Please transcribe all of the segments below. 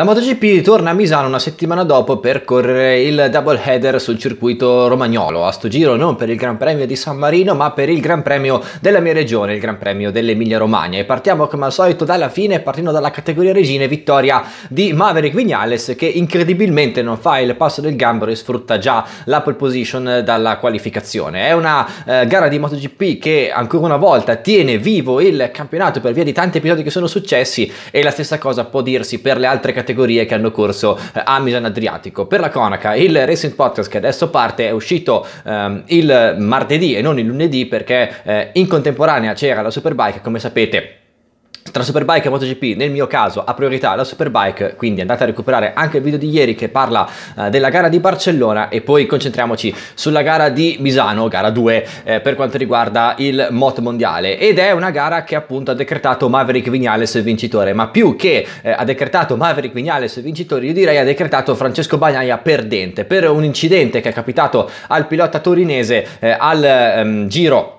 La MotoGP torna a Misano una settimana dopo per correre il double header sul circuito romagnolo, a sto giro non per il Gran Premio di San Marino ma per il Gran Premio della mia regione, il Gran Premio dell'Emilia Romagna e partiamo come al solito dalla fine partendo dalla categoria regine vittoria di Maverick Vignales che incredibilmente non fa il passo del gambero e sfrutta già la pole position dalla qualificazione. È una eh, gara di MotoGP che ancora una volta tiene vivo il campionato per via di tanti episodi che sono successi e la stessa cosa può dirsi per le altre categorie categorie che hanno corso eh, a Milan Adriatico. Per la cronaca, il Racing Podcast che adesso parte è uscito ehm, il martedì e non il lunedì perché eh, in contemporanea c'era la Superbike, come sapete tra Superbike e MotoGP, nel mio caso a priorità la Superbike, quindi andate a recuperare anche il video di ieri che parla eh, della gara di Barcellona e poi concentriamoci sulla gara di Misano, gara 2 eh, per quanto riguarda il Mot Mondiale ed è una gara che appunto ha decretato Maverick Vignales vincitore, ma più che eh, ha decretato Maverick Vignales vincitore, io direi ha decretato Francesco Bagnaia perdente per un incidente che è capitato al pilota torinese eh, al ehm, giro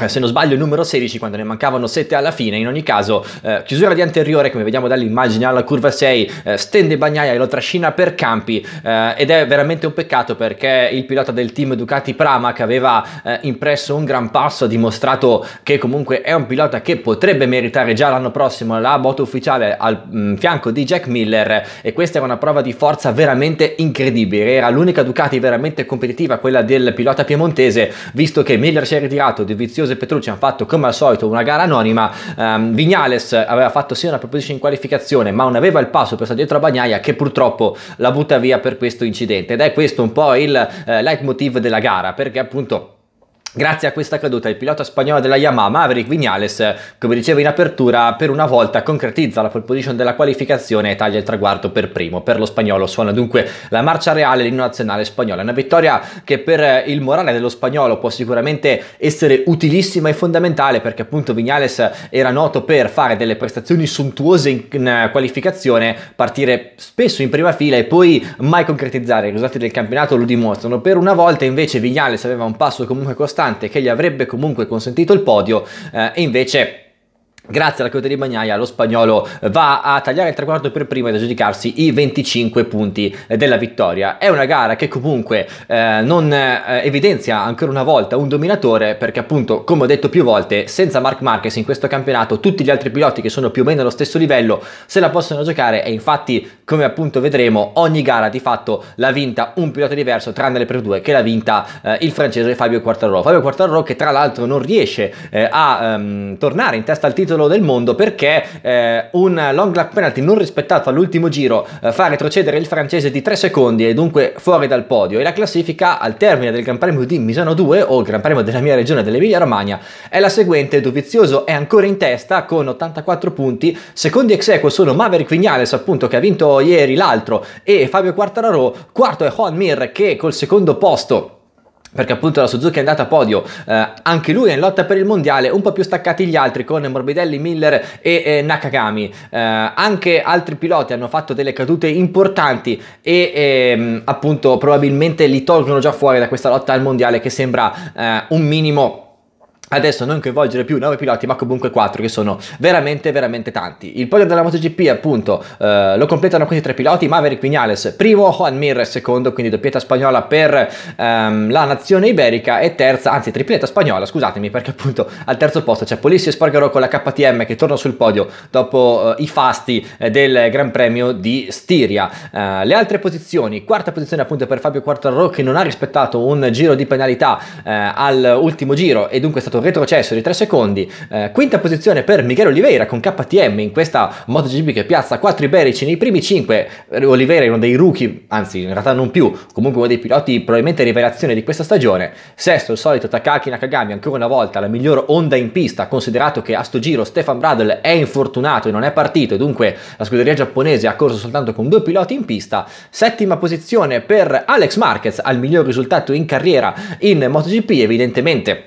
eh, se non sbaglio il numero 16 quando ne mancavano 7 alla fine in ogni caso eh, chiusura di anteriore come vediamo dall'immagine alla curva 6 eh, stende Bagnaia e lo trascina per campi eh, ed è veramente un peccato perché il pilota del team Ducati Pramac aveva eh, impresso un gran passo ha dimostrato che comunque è un pilota che potrebbe meritare già l'anno prossimo la botta ufficiale al mh, mm, fianco di Jack Miller e questa era una prova di forza veramente incredibile era l'unica Ducati veramente competitiva quella del pilota piemontese visto che Miller si è ritirato di vizioso Marcos Petrucci hanno fatto come al solito una gara anonima, um, Vignales aveva fatto sì una proposition in qualificazione ma non aveva il passo per stare dietro a Bagnaia che purtroppo la butta via per questo incidente ed è questo un po' il eh, leitmotiv della gara perché appunto Grazie a questa caduta il pilota spagnolo della Yamaha Maverick Vignales, come dicevo in apertura, per una volta concretizza la pole position della qualificazione e taglia il traguardo per primo. Per lo spagnolo suona dunque la marcia reale l'inno nazionale spagnola. Una vittoria che per eh, il morale dello spagnolo può sicuramente essere utilissima e fondamentale perché appunto Vignales era noto per fare delle prestazioni sontuose in eh, qualificazione, partire spesso in prima fila e poi mai concretizzare. I risultati del campionato lo dimostrano. Per una volta invece Vignales aveva un passo comunque costante costante che gli avrebbe comunque consentito il podio eh, e invece Grazie alla coda di Bagnaia lo spagnolo va a tagliare il traguardo per primo ed aggiudicarsi i 25 punti della vittoria. È una gara che comunque eh, non eh, evidenzia ancora una volta un dominatore perché appunto come ho detto più volte senza Mark Marquez in questo campionato tutti gli altri piloti che sono più o meno allo stesso livello se la possono giocare e infatti come appunto vedremo ogni gara di fatto l'ha vinta un pilota diverso tranne le prime due che l'ha vinta eh, il francese Fabio Quartararo. Fabio Quartararo che tra l'altro non riesce eh, a ehm, tornare in testa al titolo titolo del mondo perché eh, un long lap penalty non rispettato all'ultimo giro eh, fa retrocedere il francese di 3 secondi e dunque fuori dal podio e la classifica al termine del Gran Premio di Misano 2 o il Gran Premio della mia regione dell'Emilia Romagna è la seguente Dovizioso è ancora in testa con 84 punti secondi ex equo sono Maverick Vignales appunto che ha vinto ieri l'altro e Fabio Quartararo quarto è Juan Mir che col secondo posto perché appunto la Suzuki è andata a podio, eh, anche lui è in lotta per il mondiale, un po' più staccati gli altri con Morbidelli, Miller e eh, Nakagami. Eh, anche altri piloti hanno fatto delle cadute importanti e ehm, appunto probabilmente li tolgono già fuori da questa lotta al mondiale che sembra eh, un minimo adesso non coinvolgere più 9 piloti ma comunque 4 che sono veramente veramente tanti il podio della MotoGP appunto eh, lo completano questi tre piloti Maverick Vignales primo Juan Mir secondo quindi doppietta spagnola per ehm, la nazione iberica e terza anzi tripletta spagnola scusatemi perché appunto al terzo posto c'è Polissi e Spargarò con la KTM che torna sul podio dopo eh, i fasti eh, del Gran Premio di Stiria eh, le altre posizioni quarta posizione appunto per Fabio Quartararo che non ha rispettato un giro di penalità eh, all'ultimo giro e dunque è stato un retrocesso di 3 secondi, eh, quinta posizione per Miguel Oliveira con KTM in questa MotoGP che piazza 4 iberici nei primi 5, eh, Oliveira è uno dei rookie, anzi in realtà non più, comunque uno dei piloti probabilmente rivelazione di questa stagione, sesto il solito Takaki Nakagami ancora una volta la miglior onda in pista, considerato che a sto giro Stefan Bradl è infortunato e non è partito, dunque la scuderia giapponese ha corso soltanto con due piloti in pista, settima posizione per Alex Marquez al miglior risultato in carriera in MotoGP, evidentemente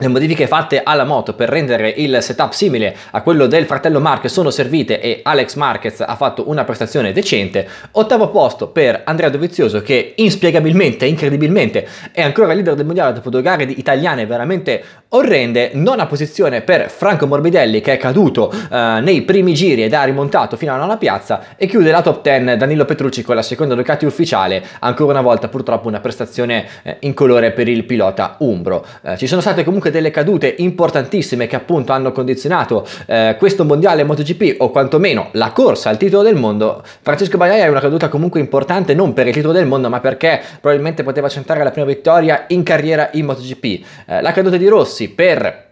le modifiche fatte alla moto per rendere il setup simile a quello del fratello Mark sono servite e Alex Marquez ha fatto una prestazione decente. Ottavo posto per Andrea Dovizioso che inspiegabilmente, incredibilmente è ancora leader del mondiale dopo due gare di italiane veramente orrende, non posizione per Franco Morbidelli che è caduto eh, nei primi giri ed ha rimontato fino alla nona piazza e chiude la top 10 Danilo Petrucci con la seconda Ducati ufficiale, ancora una volta purtroppo una prestazione eh, in colore per il pilota Umbro. Eh, ci sono state comunque delle cadute importantissime che appunto hanno condizionato eh, questo mondiale MotoGP o quantomeno la corsa al titolo del mondo. Francesco Bagnaia è una caduta comunque importante non per il titolo del mondo ma perché probabilmente poteva centrare la prima vittoria in carriera in MotoGP. Eh, la caduta di Rossi corsi per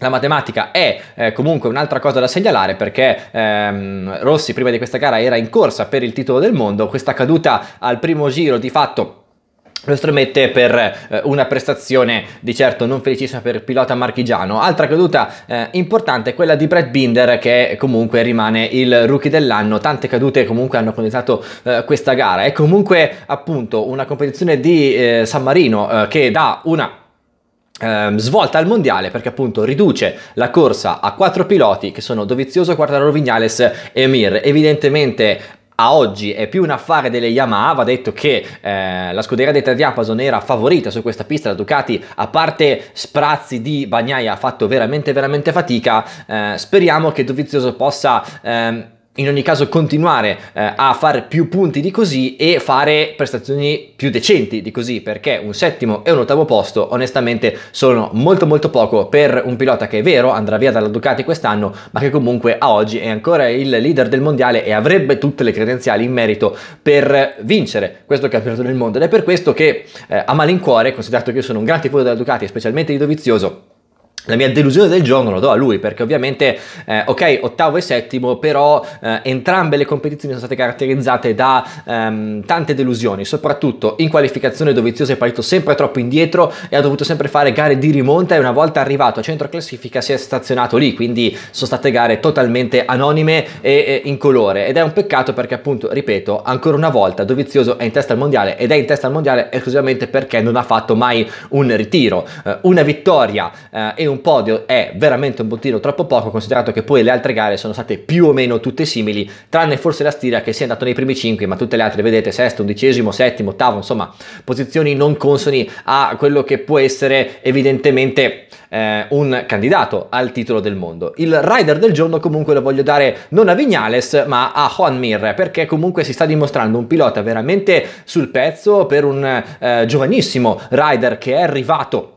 la matematica è eh, comunque un'altra cosa da segnalare perché ehm, Rossi prima di questa gara era in corsa per il titolo del mondo, questa caduta al primo giro di fatto lo stromette per eh, una prestazione di certo non felicissima per il pilota marchigiano. Altra caduta eh, importante è quella di Brad Binder che comunque rimane il rookie dell'anno. Tante cadute comunque hanno condensato eh, questa gara. È comunque appunto una competizione di eh, San Marino eh, che dà una Ehm, svolta al mondiale perché appunto riduce la corsa a quattro piloti che sono Dovizioso, Quartararo, Vignales e Mir. Evidentemente a oggi è più un affare delle Yamaha, va detto che eh, la scuderia dei Tadiapason era favorita su questa pista, la Ducati a parte sprazzi di bagnaia ha fatto veramente veramente fatica, eh, speriamo che Dovizioso possa... Ehm, in ogni caso continuare eh, a fare più punti di così e fare prestazioni più decenti di così perché un settimo e un ottavo posto onestamente sono molto molto poco per un pilota che è vero andrà via dalla Ducati quest'anno ma che comunque a oggi è ancora il leader del mondiale e avrebbe tutte le credenziali in merito per vincere questo campionato del mondo ed è per questo che eh, a malincuore considerato che io sono un gran tifoso della Ducati specialmente di Dovizioso la mia delusione del giorno lo do a lui perché ovviamente, eh, ok, ottavo e settimo, però eh, entrambe le competizioni sono state caratterizzate da ehm, tante delusioni, soprattutto in qualificazione Dovizioso è partito sempre troppo indietro e ha dovuto sempre fare gare di rimonta e una volta arrivato a centro classifica si è stazionato lì, quindi sono state gare totalmente anonime e, e colore ed è un peccato perché appunto, ripeto, ancora una volta Dovizioso è in testa al mondiale ed è in testa al mondiale esclusivamente perché non ha fatto mai un ritiro, eh, una vittoria eh, e un podio è veramente un bottino troppo poco, considerato che poi le altre gare sono state più o meno tutte simili, tranne forse la Stira che si è andato nei primi 5, ma tutte le altre, vedete, sesto, undicesimo, settimo, ottavo, insomma, posizioni non consoni a quello che può essere evidentemente eh, un candidato al titolo del mondo. Il rider del giorno comunque lo voglio dare non a Vignales, ma a Juan Mir, perché comunque si sta dimostrando un pilota veramente sul pezzo per un eh, giovanissimo rider che è arrivato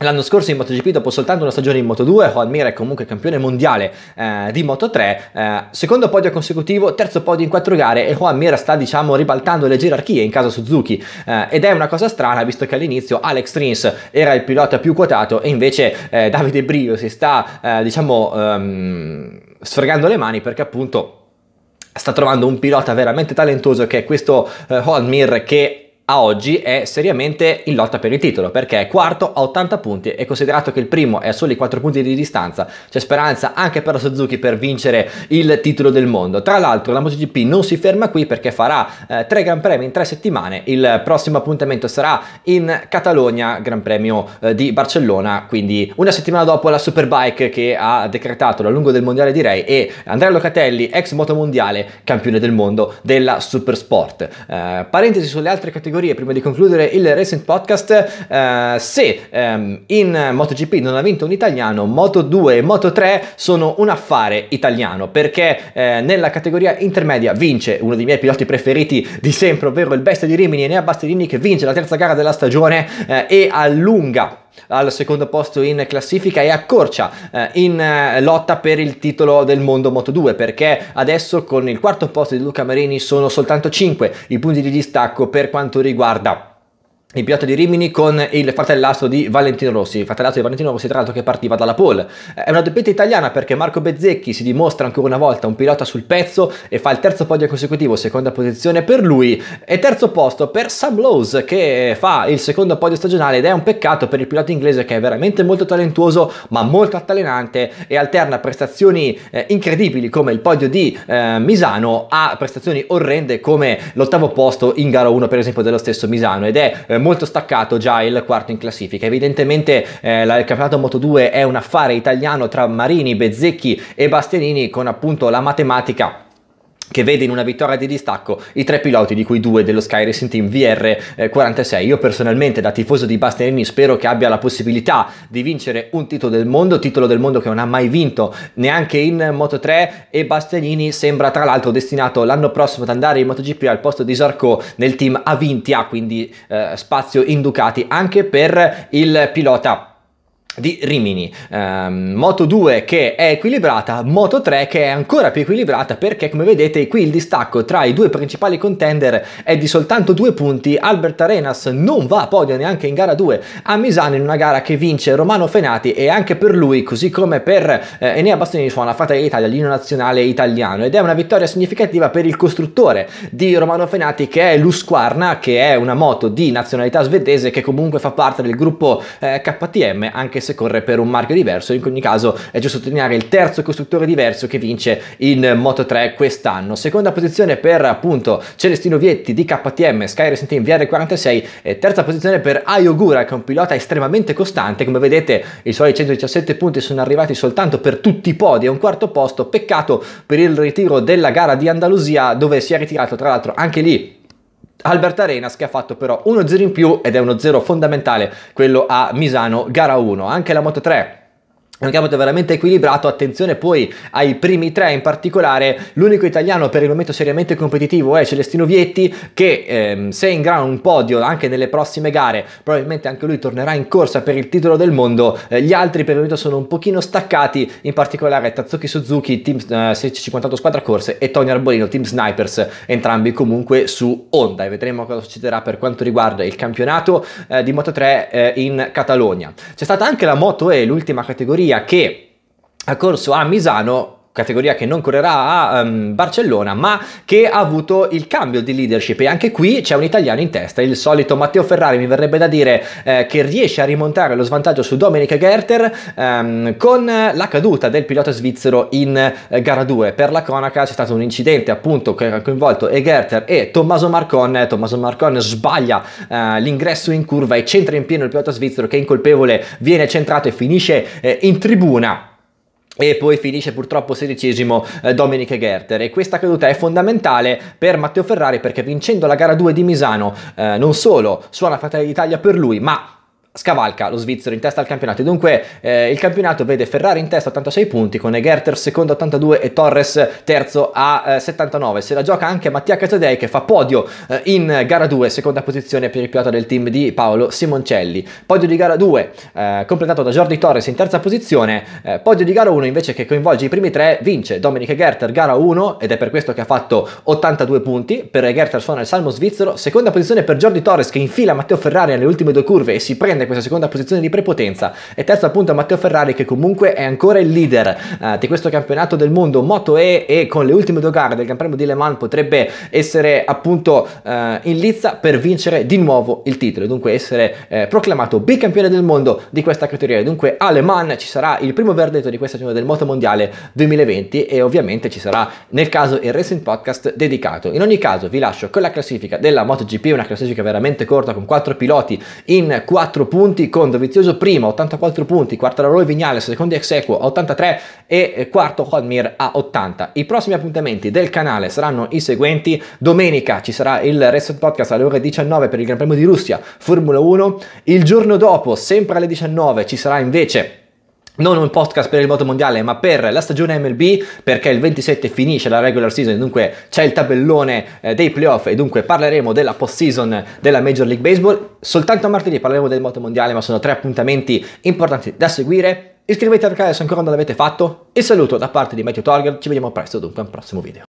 L'anno scorso in MotoGP, dopo soltanto una stagione in Moto2, Juan Mir è comunque campione mondiale eh, di Moto3, eh, secondo podio consecutivo, terzo podio in quattro gare e Juan Mir sta diciamo ribaltando le gerarchie in casa Suzuki eh, ed è una cosa strana visto che all'inizio Alex Rins era il pilota più quotato e invece eh, Davide Brio si sta eh, diciamo ehm, sfregando le mani perché appunto sta trovando un pilota veramente talentuoso che è questo eh, Juan Mir che a oggi è seriamente in lotta per il titolo perché è quarto a 80 punti e considerato che il primo è a soli 4 punti di distanza c'è speranza anche per la Suzuki per vincere il titolo del mondo tra l'altro la MotoGP non si ferma qui perché farà eh, tre gran premi in tre settimane il prossimo appuntamento sarà in Catalogna gran premio eh, di Barcellona quindi una settimana dopo la Superbike che ha decretato la lungo del mondiale direi e Andrea Locatelli ex motomondiale campione del mondo della Supersport eh, parentesi sulle altre categorie categorie prima di concludere il recent Podcast. Eh, se ehm, in MotoGP non ha vinto un italiano, Moto2 e Moto3 sono un affare italiano perché eh, nella categoria intermedia vince uno dei miei piloti preferiti di sempre, ovvero il bestia di Rimini, Enea Bastianini, che vince la terza gara della stagione eh, e allunga al secondo posto in classifica e accorcia eh, in eh, lotta per il titolo del mondo Moto 2 perché adesso con il quarto posto di Luca Marini sono soltanto 5 i punti di distacco per quanto riguarda il pilota di Rimini con il fratellastro di Valentino Rossi, il fratellastro di Valentino Rossi tra l'altro che partiva dalla pole. È una doppietta italiana perché Marco Bezzecchi si dimostra ancora una volta un pilota sul pezzo e fa il terzo podio consecutivo, seconda posizione per lui e terzo posto per Sam Lowe's che fa il secondo podio stagionale ed è un peccato per il pilota inglese che è veramente molto talentuoso ma molto attalenante e alterna prestazioni eh, incredibili come il podio di eh, Misano a prestazioni orrende come l'ottavo posto in gara 1 per esempio dello stesso Misano ed è eh, molto staccato già il quarto in classifica. Evidentemente eh, la, il campionato Moto2 è un affare italiano tra Marini, Bezzecchi e Bastianini con appunto la matematica che vede in una vittoria di distacco i tre piloti di cui due dello Sky Racing Team VR46. Eh, Io personalmente da tifoso di Bastianini spero che abbia la possibilità di vincere un titolo del mondo, titolo del mondo che non ha mai vinto neanche in Moto3 e Bastianini sembra tra l'altro destinato l'anno prossimo ad andare in MotoGP al posto di Zarco nel team Avintia, quindi eh, spazio in Ducati anche per il pilota di Rimini. Um, moto 2 che è equilibrata, Moto 3 che è ancora più equilibrata perché come vedete qui il distacco tra i due principali contender è di soltanto due punti, Albert Arenas non va a podio neanche in gara 2 a Misano in una gara che vince Romano Fenati e anche per lui così come per eh, Enea Bastianini suona Fratelli d'Italia, l'ino nazionale italiano ed è una vittoria significativa per il costruttore di Romano Fenati che è Lusquarna che è una moto di nazionalità svedese che comunque fa parte del gruppo eh, KTM anche se Mercedes corre per un marchio diverso. In ogni caso è giusto sottolineare il terzo costruttore diverso che vince in Moto 3 quest'anno. Seconda posizione per appunto Celestino Vietti di KTM Sky Racing Team VR46 e terza posizione per Ayogura che è un pilota estremamente costante. Come vedete i suoi 117 punti sono arrivati soltanto per tutti i podi e un quarto posto. Peccato per il ritiro della gara di Andalusia dove si è ritirato tra l'altro anche lì Albert Arenas che ha fatto però 1-0 in più ed è uno 0 fondamentale quello a Misano gara 1. Anche la Moto 3 un campionato veramente equilibrato, attenzione poi ai primi tre in particolare, l'unico italiano per il momento seriamente competitivo è Celestino Vietti che ehm, se ingrana un podio anche nelle prossime gare probabilmente anche lui tornerà in corsa per il titolo del mondo, eh, gli altri per il momento sono un pochino staccati, in particolare Tatsuki Suzuki, Team eh, 1658 Squadra Corse e Tony Arbolino, Team Snipers, entrambi comunque su Honda e vedremo cosa succederà per quanto riguarda il campionato eh, di Moto 3 eh, in Catalogna. C'è stata anche la Moto E, l'ultima categoria categoria che ha corso a Misano categoria che non correrà a um, Barcellona, ma che ha avuto il cambio di leadership e anche qui c'è un italiano in testa, il solito Matteo Ferrari, mi verrebbe da dire, eh, che riesce a rimontare lo svantaggio su Dominic Gerter ehm, con la caduta del pilota svizzero in eh, gara 2. Per la cronaca c'è stato un incidente appunto che ha coinvolto e Gerter e Tommaso Marcon, Tommaso Marcon sbaglia eh, l'ingresso in curva e centra in pieno il pilota svizzero che è incolpevole, viene centrato e finisce eh, in tribuna e poi finisce purtroppo sedicesimo eh, Dominic Gerter e questa caduta è fondamentale per Matteo Ferrari perché vincendo la gara 2 di Misano eh, non solo suona Fratelli d'Italia per lui ma scavalca lo svizzero in testa al campionato. E dunque eh, il campionato vede Ferrari in testa 86 punti con Egerter secondo 82 e Torres terzo a eh, 79. Se la gioca anche Mattia Casadei che fa podio eh, in gara 2, seconda posizione per il pilota del team di Paolo Simoncelli. Podio di gara 2 eh, completato da Jordi Torres in terza posizione, eh, podio di gara 1 invece che coinvolge i primi tre vince Dominic Egerter gara 1 ed è per questo che ha fatto 82 punti. Per Egerter suona il salmo svizzero, seconda posizione per Jordi Torres che infila Matteo Ferrari nelle ultime due curve e si prende questa seconda posizione di prepotenza. E terzo appunto Matteo Ferrari che comunque è ancora il leader eh, di questo campionato del mondo Moto E e con le ultime due gare del Gran Premio di Le Mans potrebbe essere appunto eh, in lizza per vincere di nuovo il titolo, dunque essere eh, proclamato bicampione del mondo di questa categoria. Dunque a Le Mans ci sarà il primo verdetto di questa giornata del Moto Mondiale 2020 e ovviamente ci sarà nel caso il Racing Podcast dedicato. In ogni caso vi lascio con la classifica della MotoGP, una classifica veramente corta con quattro piloti in quattro punti punti con Dovizioso primo, 84 punti, Quartararo e Vignale, secondi ex equo, 83 e quarto Holmir a 80. I prossimi appuntamenti del canale saranno i seguenti. Domenica ci sarà il Reset Podcast alle ore 19 per il Gran Premio di Russia, Formula 1. Il giorno dopo, sempre alle 19, ci sarà invece non un podcast per il voto mondiale, ma per la stagione MLB, perché il 27 finisce la regular season, dunque c'è il tabellone eh, dei playoff e dunque parleremo della post-season della Major League Baseball. Soltanto a martedì parleremo del voto mondiale, ma sono tre appuntamenti importanti da seguire. Iscrivetevi al canale se ancora non l'avete fatto. Il saluto da parte di Matthew Torger, ci vediamo presto dunque al prossimo video.